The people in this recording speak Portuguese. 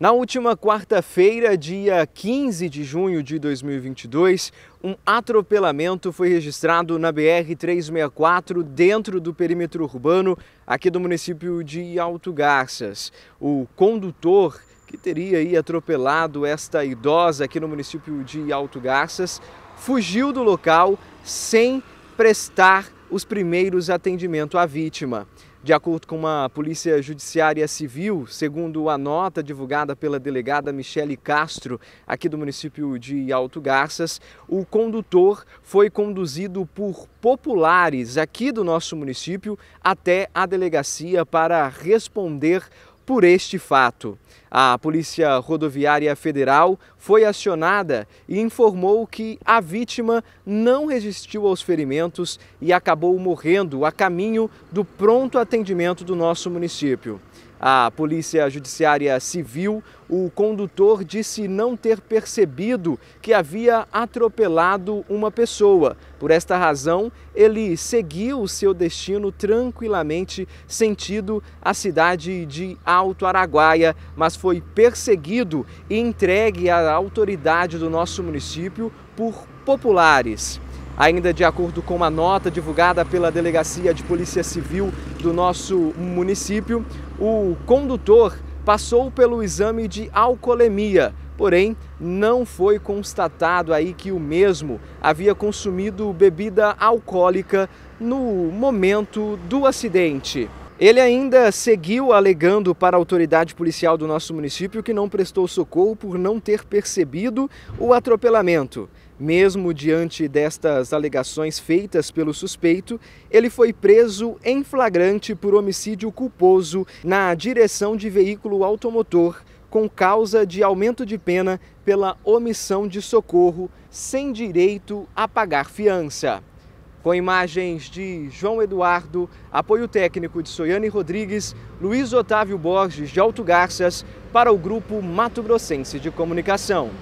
Na última quarta-feira, dia 15 de junho de 2022, um atropelamento foi registrado na BR-364 dentro do perímetro urbano aqui do município de Alto Garças. O condutor que teria aí atropelado esta idosa aqui no município de Alto Garças fugiu do local sem prestar atenção os primeiros atendimentos à vítima. De acordo com uma polícia judiciária civil, segundo a nota divulgada pela delegada Michele Castro, aqui do município de Alto Garças, o condutor foi conduzido por populares aqui do nosso município até a delegacia para responder por este fato, a Polícia Rodoviária Federal foi acionada e informou que a vítima não resistiu aos ferimentos e acabou morrendo a caminho do pronto atendimento do nosso município. A Polícia Judiciária Civil, o condutor disse não ter percebido que havia atropelado uma pessoa. Por esta razão, ele seguiu o seu destino tranquilamente sentido a cidade de Alto Araguaia, mas foi perseguido e entregue à autoridade do nosso município por populares. Ainda de acordo com uma nota divulgada pela Delegacia de Polícia Civil do nosso município, o condutor passou pelo exame de alcoolemia, porém não foi constatado aí que o mesmo havia consumido bebida alcoólica no momento do acidente. Ele ainda seguiu alegando para a autoridade policial do nosso município que não prestou socorro por não ter percebido o atropelamento. Mesmo diante destas alegações feitas pelo suspeito, ele foi preso em flagrante por homicídio culposo na direção de veículo automotor com causa de aumento de pena pela omissão de socorro sem direito a pagar fiança. Com imagens de João Eduardo, apoio técnico de Soiane Rodrigues, Luiz Otávio Borges de Alto Garças, para o Grupo Mato Grossense de Comunicação.